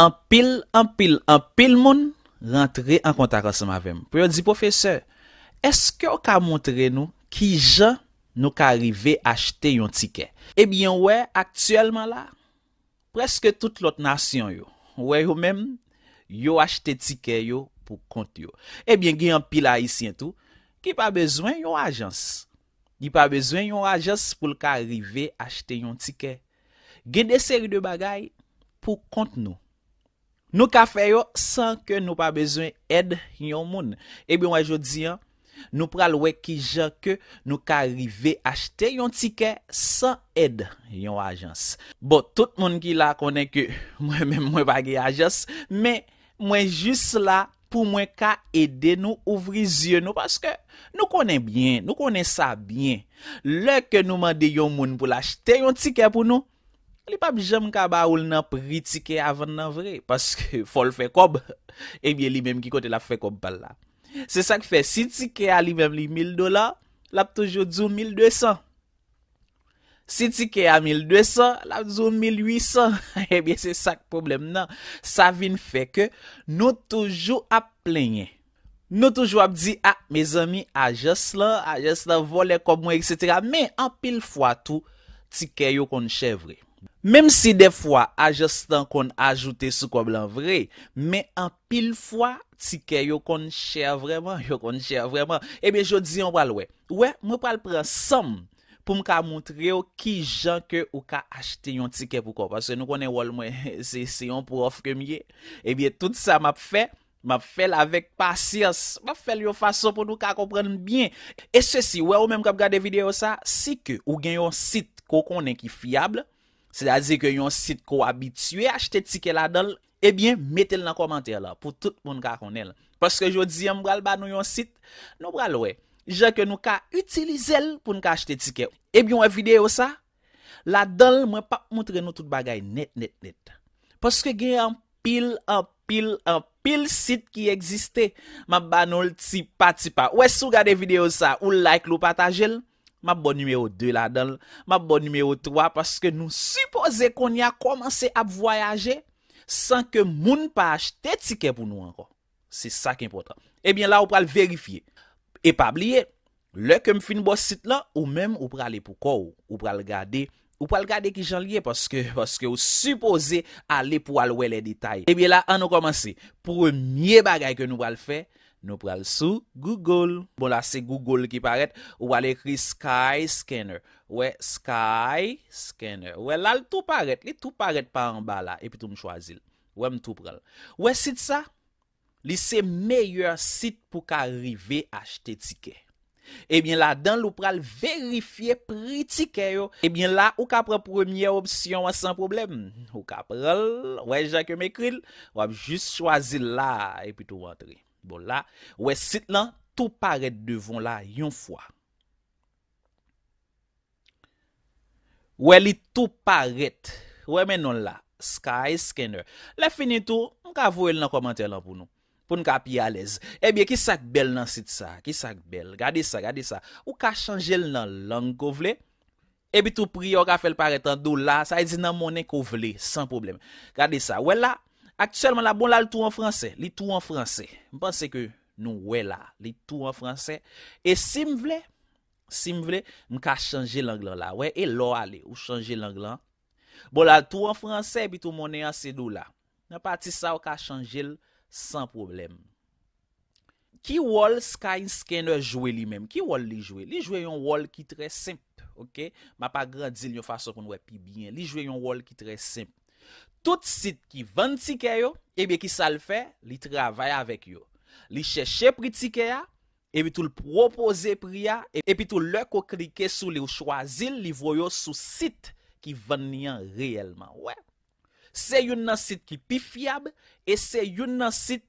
An pil, an pil, an pil moun rentre an kontak asama vemen. Poyon di, profeseur, eske yo ka montre nou ki jan nou ka rive achete yon tiket? Ebyen we, aktuelman la, preske tout lot nasyon yo. We yo men, yo achete tiket yo pou kont yo. Ebyen, gen an pil la isi en tou, ki pa bezwen yon ajans. Ki pa bezwen yon ajans pou l ka rive achete yon tiket. Gen de seri de bagay pou kont nou. Nou ka fè yo san ke nou pa bezwen ed yon moun. Ebyon wajod ziyan, nou pral wè ki jan ke nou ka rive achte yon tikè san ed yon ajans. Bon, tout moun ki la konen ke mwen mwen bagye ajans, men mwen jis la pou mwen ka ede nou ouvri ziyan nou, paske nou konen bien, nou konen sa bien. Le ke nou mande yon moun pou l'achte yon tikè pou nou, li pa m jem kaba ou l nan pri tike avan nan vre, paske fol fe kob, e bie li menm ki kote la fe kob pal la. Se sak fe, si tike a li menm li 1000 dolan, lap toujou 12200. Si tike a 1200, lap 12800. E bie se sak problem nan. Sa vin fe ke nou toujou ap plenye. Nou toujou ap di, a, ah, me zami a ah, jes la, a ah, jes la vole komon, etc. Me apil fwa tou tike yo kon che vre. Mem si defwa a justan kon ajoute sou kon blan vre, me an pil fwa, tike yo kon chè vreman, yo kon chè vreman, ebe jodi yon pral we. We, mwen pral pral som, pou m ka moutre yo ki jan ke ou ka achete yon tike pou kon, pase nou konen wol mwen se yon pou ofre miye. Ebe, tout sa map fe, map fe l avèk pasyans, map fe l yo fason pou nou ka kompran bien. E se si, we, ou menm kap gade video sa, si ke ou gen yon sit kou konen ki fiable, Se la zi ke yon sit ko abitue achete tike la dol, ebyen eh metel nan komantir la pou tout pou nou ka konel. Poske jodi yon mbral banou yon sit, nou mbral we, jen ke nou ka utilize l pou nou ka achete tike. Ebyen eh yon video sa, la dol mwen pa moutre nou tout bagay net net net. Poske gen yon pil, pil, pil sit ki egziste, man banou l ti pa ti pa. Ou e sou gade video sa, ou like l ou pataje l. Mab bon numeo 2 la dan, mab bon numeo 3 Paske nou suppose kon y a komanse ap voyaje San ke moun pache te tike pou nou anko Se sa ki importan Ebyen la ou pral verifiye E pabliye, le kem fin bo sit lan ou mem ou pral epou kou Ou pral gade, ou pral gade ki jan liye Paske ou suppose ale pou alwe le detay Ebyen la an nou komanse Premier bagay ke nou pral fey Nou pral sou Google Bon la se Google ki paret Ou al ekri Sky Scanner Ou e Sky Scanner Ou e lal tou paret Li tou paret pa an ba la E pi tou m chwazil Ou e m tou pral Ou e sit sa Li se meyyeur sit pou ka rive achte tike E bin la dan lou pral verifiye pritike yo E bin la ou ka pral premye opsyon wa san problem Ou ka pral Ou e jake m ekril Ou ap jist chwazil la E pi tou wantri Bon la, wè sit lan, tou paret devon la yon fwa. Wè li tou paret. Wè menon la, Skyscanner. Le fini tou, mka vou el nan komantè lan pou nou. Poun ka api alez. Ebi, ki sak bel nan sit sa. Ki sak bel. Gade sa, gade sa. Ou ka chanjel nan lang kou vle. Ebi tou pri, ou ka fel paret an dou la. Sa ezi nan mounen kou vle, san problem. Gade sa, wè la. Aktiyelman la bon la l tou an franse. Li tou an franse. M panse ke nou we la. Li tou an franse. E si m vle, si m vle, m ka chanje l anglan la. We e lo ale ou chanje l anglan. Bon la l tou an franse bitou mounen an se dou la. Na pati sa ou ka chanje l san problem. Ki wol Sky Scanner jwe li menm? Ki wol li jwe? Li jwe yon wol ki tre simp. Ok? Ma pa grandil yon fason kon we pi bien. Li jwe yon wol ki tre simp. Tout sit ki ven tike yo, ebe eh ki sa l fe, li travaya vek yo. Li cheche pri tike ya, ebe eh tou l propoze pri ya, ebi tou l lè ko klike sou li ou chwazil, li voyo sou sit ki ven nyan reyelman. Se yon nan sit ki pi fiyab, e se yon nan sit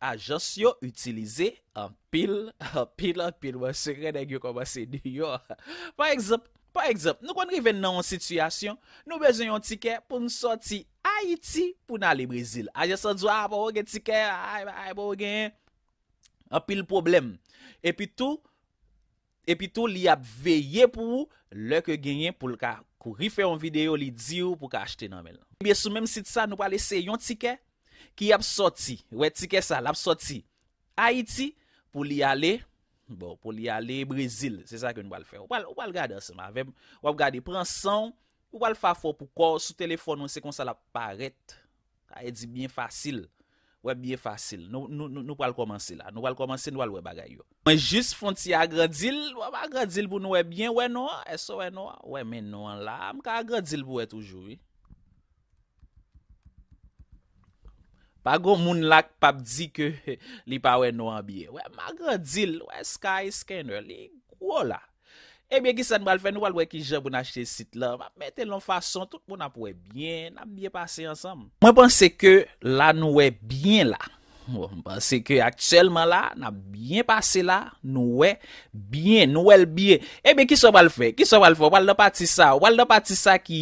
a jos yo utilize an pil, an pil, an pil, wè se re den yo komase di yo. Par eksept. Par ekzop, nou kon riven nan yon sityasyon, nou bezon yon tiket pou msoti Haiti pou nan li Brazil. Aje san dzo, api ou gen tiket, api ou gen, api l problem. Epi tou, epi tou li ap veye pou lòk genyen pou lka kou rifè yon video li di ou pou ka achete nan men. Mbè sou mèm sit sa, nou pale se yon tiket ki ap soti, wè tiket sa, l ap soti Haiti pou li ale Brazil. Bon, pou li ale Brezil, se sa ke nou wal fè. Wal gade ansen, wal gade prensan, wal fè fò pou kò, sou telefon nou se kon sa la paret. A e di bien fasil, wè e bien fasil. Nou wal komanse la, nou wal komanse nou wal wè bagay yo. Men jist fonte agredil, wè agredil pou nou wè bien, wè nou, e so wè nou, wè men nou an la, am ka agredil pou wè toujou. Ago moun lak pap di ke li pa wè nou an biye. Wè magandil, wè sky scanner, li kou wò la. Ebyè gisa nou al fè nou al wè ki jè pou nan chè sit la. Mè telon fason tout pou nan pou wè biye, nan biye pase ansam. Mwen pense ke la nou wè biye la. Mwen bon, panse ki akselman la, na byen pase la, nou wè, byen, nou wè l byen. Ebe eh ki sou bal fè? Ki sou bal fè? Wal do pati sa? Wal do pati sa ki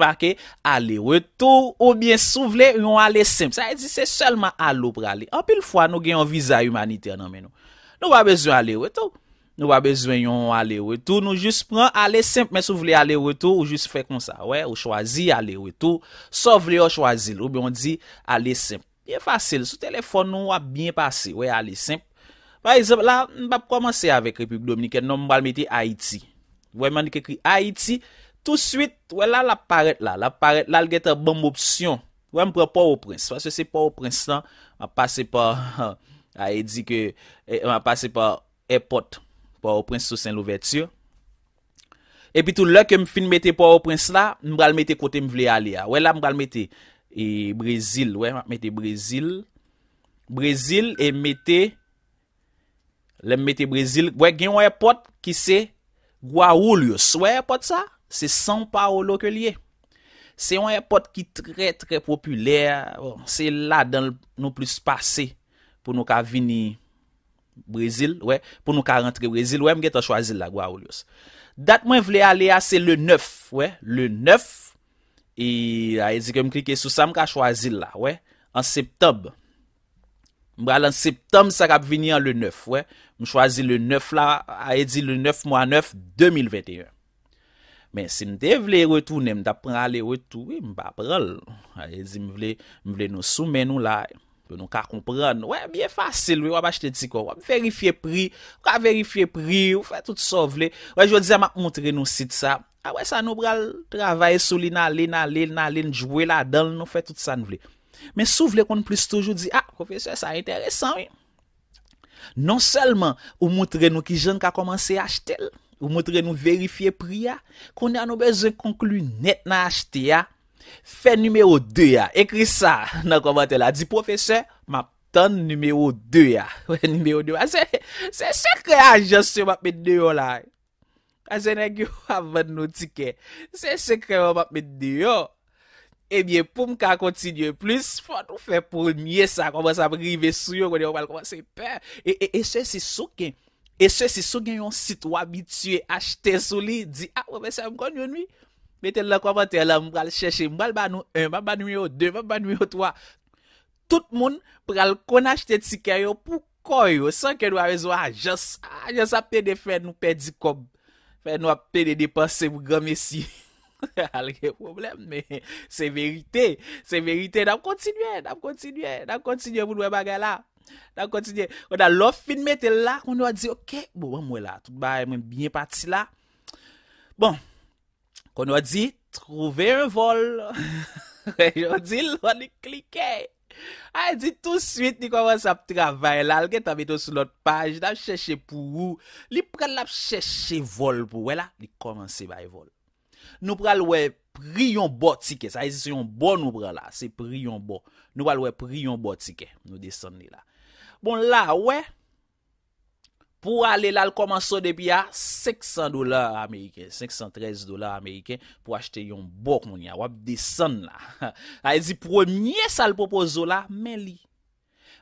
parke? Ale wetou ou bien sou vle yon ale sem. Sa e di se selman alop rale. Anpil fwa nou genyon viza humanite ananmen nou. Nou wè bezwen ale wetou. Nou wè bezwen yon ale wetou. Nou jis pre ale sem. Men sou vle ale wetou ou jis fè kon sa. Ou chwazi ale wetou. Sou vle ou chwazi. Ou be on di ale sem. Yè fasyl, sou telefon nou wap byen pase. Wè, alè, semp. Par exemple, la, mba promanse avèk Republi Dominikè. Non, mba mwen mette Haiti. Wè, mwen dike ki, Haiti, tout suite, wè, la, la paret la. La paret la, lge te bom opsyon. Wè, mwen pre po woprense. Pasè se po woprense la, mba pase po, ha, ha, he di ke, eh, mba pase po airport, po woprense sou sen l'ouverture. E pi tou, lè ke m fin mette po woprense la, mba mwen mette kote mwen vle alè ya. Wè, la, mba mwen mette. Et Brésil, wè, mète Brésil. Brésil, e mète, lèm mète Brésil. Wè, gen yon yon pot ki se Guaulius. Wè, pot sa? Se san pa ou loke liye. Se yon yon pot ki tre, tre populè. Bon, se la dan nou plus pase pou nou ka vini Brésil, wè. Pou nou ka rentre Brésil, wè, mète chwazil la Guaulius. Dat mwen vle ale a, se le neuf, wè. Le neuf. E a ye di ke m klike sou sa m ka chwazi la we An septob M bral an septob sa ka ap vini an le 9 we M chwazi le 9 la a ye di le 9 mwa 9 2021 Men si m de vle retou nem da prale retou M ba pral A ye di m vle nou soumen nou la Pe nou ka kompran We bien fasil we Wa ba jte di ko Verifiye pri Ka verifiye pri Ou fa tout so vle Je yo di a ma kontre nou sit sa Awe ah sa nou bral travaye sou li na li, na li, na li, nou jwela, dan nou fe tout sa nou vle. Men sou vle kon plis toujou di, a, profeseur, sa interesan. Non selman ou moutre nou ki jen ka komanse yach tel, ou moutre nou verifiye pri ya, kon ya nou bezon konklu net na yach tel ya, fe numeo 2 ya. Ekri sa nan komante la, di profeseur, ma ton numeo 2 ya. We, numeo 2 ya, se se kre a jen se wapet deyo la. A jenèk yo avan nou tikè. Se se kè yo ap met de yo. Ebyè pou m ka kontinye plus. Fwa nou fè pou nye sa. Kwa m basa m rive sou yo. Kwa di yo m bal kwa m se per. E, e, e se se sou gen. E se se sou gen yon sit wabitye. Achtè sou li. Di a ah, wabè se m kon yon mi. Metè lè kwa m atè. La m m bal chèche. M bal banou. Un bal banou yo. De bal banou yo. Twa. Tout moun pral kon achtè tikè yo. Pou kò yo. San kè nou a rezo a jos. A jos ap pè de fè nou pè di kom Fè nou apè de depanse mou gam e si. Alge problem. Mè, se verite. Se verite. Dam kontinue. Dam kontinue. Dam kontinue moun wè e bagè la. Dam kontinue. Kou da lò finmè te la. Kou nou a di, ok. Bon, mwen mwen la. Mwen binye pati la. Bon. Kou nou a di, trouve yon vol. Kou nou a di, lò ni klikey. Ay di tout suite ni komanse ap travay la, lge tabito sou lot page, la ap chèche pou ou, li pral ap chèche vol pou wè e la, ni komanse bay vol. Nou pral wè priyon bo tike, sa e si yon bon nou pral la, se priyon bo, nou pral wè priyon bo tike, nou deson ni la. Bon la wè. pou ale la l komanso depi a 500 dolar Ameriken, 513 dolar Ameriken, pou achete yon bok moun ya, wap desan la. A e di, pounye sa l popozo la, men li.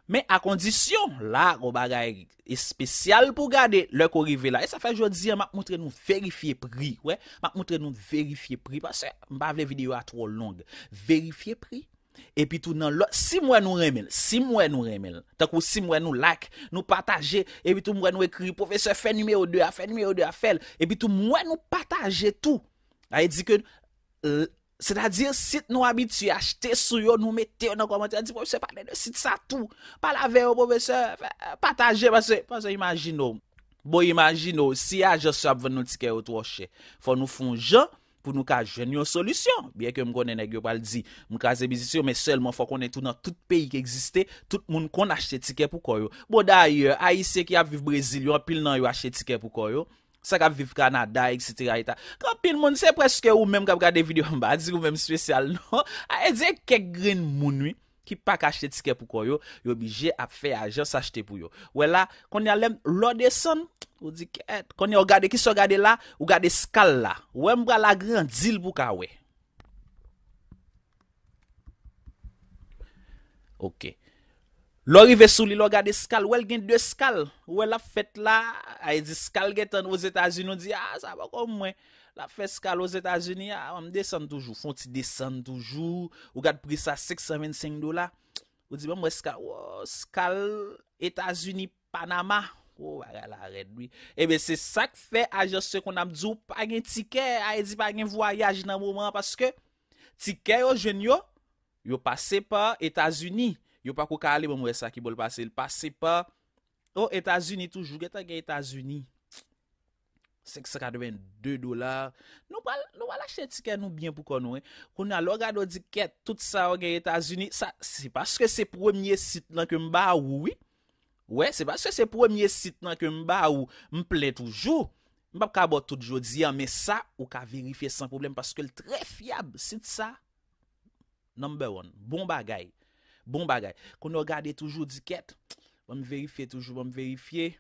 Men a kondisyon, la, oba ga e spesyal pou gade, lèk ou rive la. E sa fè, jwa di, ma moutre nou verifiye pri, wè, ma moutre nou verifiye pri, pasè, mba vle video a tro long, verifiye pri, E pi tou nan lò, si mwen nou remel, si mwen nou remel, tan kou si mwen nou like, nou pataje, e pi tou mwen nou ekri, profeseur fè nimeyo 2, fè nimeyo 2, fè l, e pi tou mwen nou pataje tou. A ye di ke, se ta di, sit nou habituye, achte sou yo, nou mette yo nan komenti, a di profeseur pa ne de sit sa tou, pa la ve yo profeseur, pataje, pa se imagine ou, bo imagine ou, si a je so ap ven nou tike yo twoche, fò nou fon jan, pou nou ka jenyo solusyon. Biye ke m konen e geopal di, m ka ze bizisyon, me selman fwa konen tou nan tout peyi ke egziste, tout moun kon ache tike pou koyo. Bo daye, a yi se ki a viv Brezilyon, pil nan yo ache tike pou koyo. Sa ka viv Kanada, etc. Kan pil moun se preske ou menm kap ka de video mba, di ou menm spesyal nou. A e di kek grin mounwi, Ki pa kache tiske pou kon yo, yo bi je afe aje sache te pou yo. We la, konye alem lode son, eh, konye o gade ki se o gade la, o gade skal la. We mbra la gran, zil pou ka we. Ok. Lori ve sou li lo gade skal, we gen de skal. We la fet la, ae di skal getan ou zeta zinou, di a, sa bako mwen. La feskal os Etasuni, am ah, desen toujou. Fon ti desen toujou. Ou gade pris sa 625 dola. Ou di be mweskal, ou skal Etasuni Panama. Ou waga la red bi. Ebe se sak fe ajo se kon am djou. A gen tike, a ah, e di pa gen voyaj nan mouman. Paske tike yo jen yo, yo pase pa Etasuni. Yo pa kou kalé mwesak ki bol pase. Il pase pa ou oh, Etasuni toujou. Geta gen Etasuni. 582 dolar Nou wala chetikè nou byen pou konon Koun alo gade odikèt Tout sa ou gen Etats-Unis Se paske se premier sit nan ke mba ou Ouè se paske se premier sit Nan ke mba ou Mplem toujou Mbap kabot toujou diyan Mbe sa ou ka verifiye san problem Paske l tre fiyab sit sa Number one Koun alo gade toujou odikèt Vom verifiye toujou Vom verifiye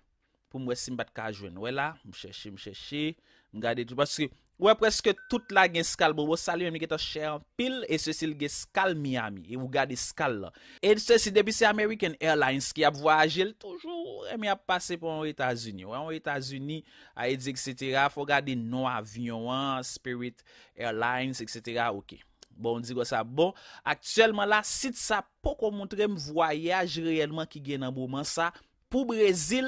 pou mwen simbat ka jwen. Mwen la, mwen cheshi, mwen cheshi, mwen gade tout. Paske, mwen preske tout la gen skal bo. Mwen sali mwen gen to Sherpil, e se sil gen skal Miami. E mwen gade skal la. Et se si debi se American Airlines, ki ap vwa agil, toujou e mwen ap pase pou yon Etats-Uni. Yon Etats-Uni, a e dik setira, fwa gade non avyon, Spirit Airlines, et setira. Ok, bon, dik wosa. Bon, aktuelman la, sit sa pou kon montre mwen voyaj reyelman ki gen nan bouman sa. pou Brezil,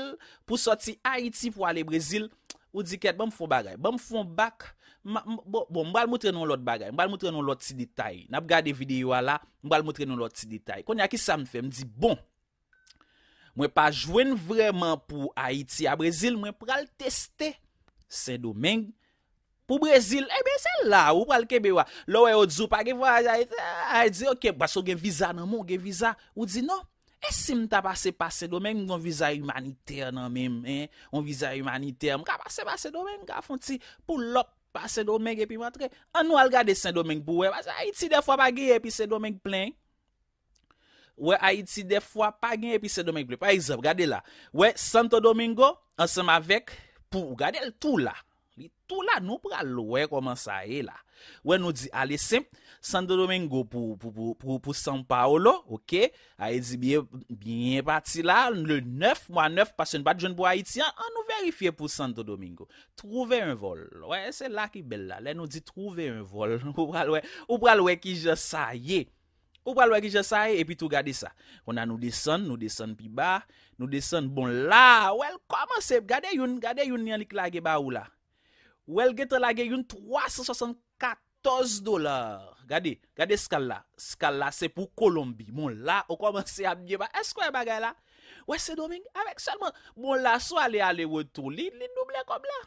pou soti Haiti pou ale Brezil, ou di ket, ba m foun bagay, ba m foun bak, bon, m bal moutre nou lout bagay, m bal moutre nou lout si detay, nap gade videyo ala, m bal moutre nou lout si detay. Kon ya ki sa m fe, m di, bon, mwen pa jwen vreman pou Haiti a Brezil, mwen pral teste se domeng pou Brezil, ebe se la, ou pral kebewa, lo we o djou pa ge vwa, a di, ok, baso gen viza nan moun, gen viza, ou di, non, E si mta pase pase domen, mwen vizay humaniter nan men, mwen vizay humaniter, mwen ka pase pase domen, mwen ka fon ti pou lop pase domen, epi mwantre, anou al gade sen domen pou we, wè Aiti defwa pa gen epi sen domen plen, wè Aiti defwa pa gen epi sen domen plen, pa aizab, gade la, wè Santo Domingo, ansem avek pou, gade l tou la, Tou la nou pral wè koman sa e la. Wè nou di, ale se, Santo Domingo pou San Paolo, ok, a ah, e di, biye pati la, le 9, mwa 9, pasyon pati joun pou Haitian, an nou verifiye pou Santo Domingo. Trouve un vol. Wè, se la ki bel la. Lè nou di, trouve un vol. Ou pral wè, ou pral wè ki je sa ye. Ou pral wè ki je sa ye, epi tou gade sa. Kona nou desen, nou desen pi ba, nou desen bon la. Wè, koman se, gade yon, gade yon yon li klage ba ou la. Wel gete la gen yon 374 dolar. Gade, gade skal la. Skal la se pou Kolombi. Mon la, ou komanse ap nye ba. Eskwen bagay la? Wese doming? Awek selman, mon la sou ale ale wotou li, li nouble kob la.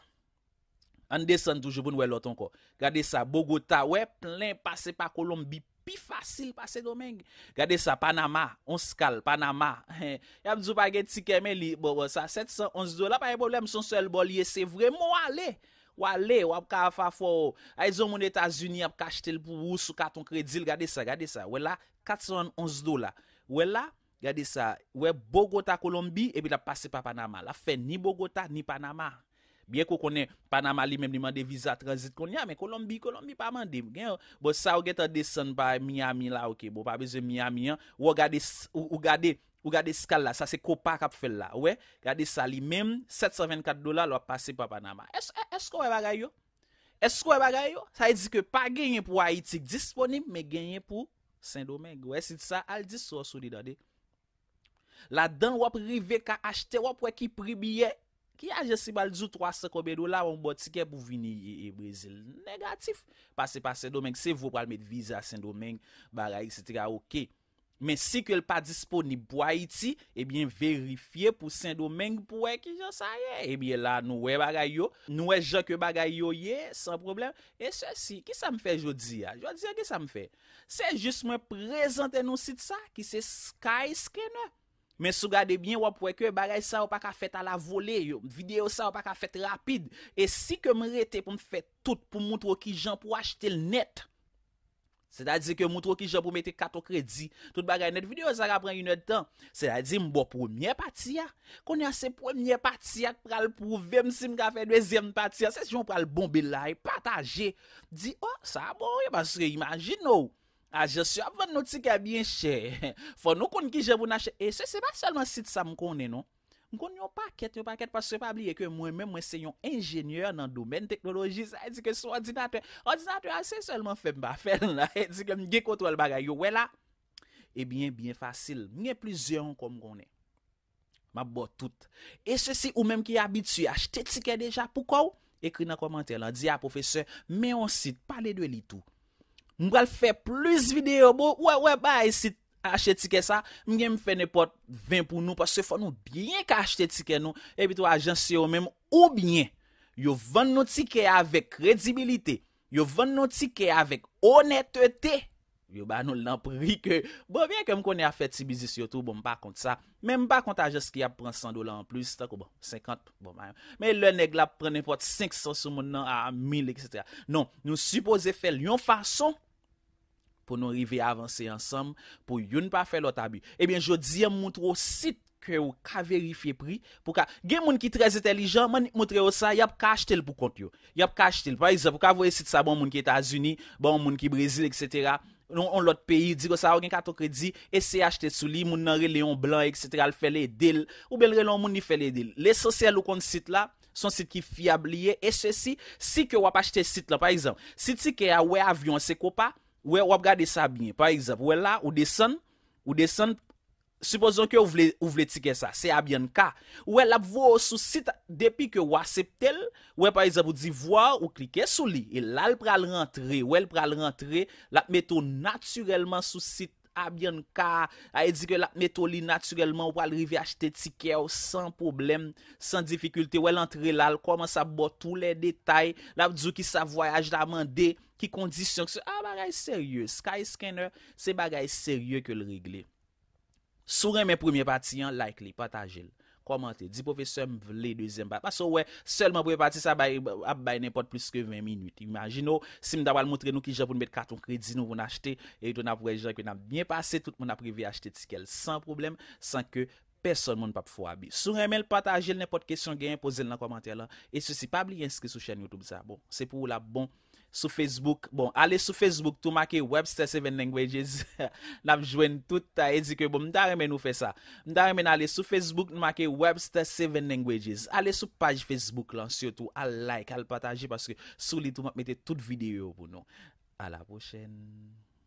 An desen toujou pou nouwe loton ko. Gade sa, Bogota, we, plen pase pa Kolombi. Pi fasil pase doming. Gade sa, Panama, on skal, Panama. Yab zoupa gen tikeme li, bobo sa, 711 dolar. Pa yon problem, son sel bolye se vremen wale. Wale, wap ka afafo, a yon moun Etasuni ap kache tel pou wous ou katon kredil, gade sa, gade sa, wè la, 411 do la, wè la, gade sa, wè Bogota, Kolombi, ebi la pase pa Panama, la fe, ni Bogota, ni Panama, bie kou konen Panama li mem ni mande viza transit kon ya, men Kolombi, Kolombi pa mande, gen yo, bo sa ou geta desen pa Miami la ouke, bo pa beze Miami yan, ou gade, ou gade, Ou gade skal la, sa se kopa kap fel la. Ou e, gade sali, mem, 724 dola lwa pase pa Panama. Esko we bagay yo? Esko we bagay yo? Sa e di ke pa genyen pou Haiti disponib, me genyen pou Saint-Domingue. Ou e, si di sa, al di sou sou li dade. La dan wap rive ka achete, wap wak ki pribiye, ki aje si baljou 300 kobè dola, wang botike pou viniye e Brazil. Negatif. Pase pa Saint-Domingue, se vou pral met vize a Saint-Domingue, bagay, si ti ga okey. Men si ke l pa dispo ni pwa iti, ebyen verifiye pou sen do menk pou ek ki jan sa ye. Ebyen la nou e bagay yo, nou e jan ke bagay yo ye, san problem. E se si, ki sa m fe jodi ya? Jodi ya ki sa m fe? Se jist m prezante nou sit sa, ki se sky skene. Men sou gade bien wapwe ke bagay sa wapaka fet ala vole yo. Videyo sa wapaka fet rapide. E si ke m rete pou m fet tout pou mout wakijan pou achete l nette. Se da di ke moutro ki bon bon oh, bon, eh, oh. ah, je pou mette kato kredi, tout bagay net videyo sa ka pren yon net tan. Se da di mbo premier pati ya, konen se premier pati ya, pral pou vemsi mka fe dwezem pati ya, se si yon pral bon belai, pataje. Di, oh, sa bo, yon pa sre imajin nou. Aje, se yon ap ven noti ka bien chè. Fon nou konen ki je pou nache. E se se pa salman sit sa mkonen nou. Goun yon paket, yon paket, pas se pabliye ke mwen mwen se yon enjenyeur nan domen teknoloji, sa e di ke sou ordinatren, ordinatren a se selman fe mba fel la, e di ke mgekotwal bagay yo, wè la. E eh bine, bine, fasil, bine plizyon kom konen. Mabot tout. E se si ou mwen mwen ki abituy, achete tike deja poukou? Ekri nan komantè lan, di a profeseur, mwen yon sit, pale dwe li tou. Mwen wè l fè plus videyo, mwen wè wè baye sit. Ache tike sa, mwen gen mwen fè nè pot vèm pou nou. Pas se fò nou byen kache tike nou, e bitou ajan se yo mèm. Ou byen, yo vèm nou tike avèk kredibilite, yo vèm nou tike avèk honetete. Yo ba nou lèm prikè. Bon, byen ke mwen konè a fè ti bizis yo tou, bon, mwen pa kont sa. Men mwen pa kont aje skè ap pran 100 dola an plus, stak ou bon, 50, bon, mayan. Men lè nè glap pran nè pot 500 sou mè nan a 1000, etc. Non, nou suppose fè lè yon fason. Po nou rive avanse ansam Po yon pa fe lota bi Ebyen jodi yon moutro sit Ke ou ka verifiye pri Pou ka Gen moun ki trez etelijan Man moutre ou sa Yap ka ashtel pou kont yo Yap ka ashtel Par exemple Ou ka vwe sit sa Bon moun ki Etasuni Bon moun ki Brezil Etc Non lot peyi Digo sa ou gen kato kredi Ese achte sou li Moun nanre leon blan Etc Al fele del Ou bel relo moun ni fele del Le sosyal ou kont sit la Son sit ki fiabliye Ese si Si ke wap achte sit la Par exemple Sit si ke ya we avyon se kopa Ouè, wap gade sa abyen. Par exemple, ouè la, ou desan. Ou desan, supposon ke ou vle tikè sa. Se abyen ka. Ouè, lap vwo sou sit depi ke waseptel. Ouè, par exemple, ou di vwa ou klike sou li. E lal pral rentre. Ouè, pral rentre. Lap meto naturelman sou sit abyen ka. A e di ke lap meto li naturelman. Ou pral rivi achete tikè ou. San problem, san difikulte. Ouè, lantre lal. Ouè, lal pral rentre. Ouè, lal pral rentre. ki kondisyon ki se, ah bagay serye, Skyscanner, se bagay serye ke l regle. Sou reme premier pati, yon like li, pata jel, komante, di pou fese m vle, deuxième pati, pasou we, selman pou fese pati, sa bay n'importe plus ke 20 minute, imagino, si m da wale montre nou ki javoun met karton kredi nou voun achete, e yon apou rejè kwen ap bien pase, tout moun aprivi achete tik el, san problem, san ke person moun pa pou fwa bi. Sou reme le pata jel, n'importe kesyon gen, pose l nan komante bon, la, e sou si pabli yon sou Facebook, bon, ale sou Facebook, tou maki Webster 7 Languages, namjwen tout a edike, bon, mda remen ou fe sa, mda remen ale sou Facebook, nou maki Webster 7 Languages, ale sou page Facebook lan, syotou al like, al pataje, paske sou li tou map mette tout videyo vou nou. A la pochen!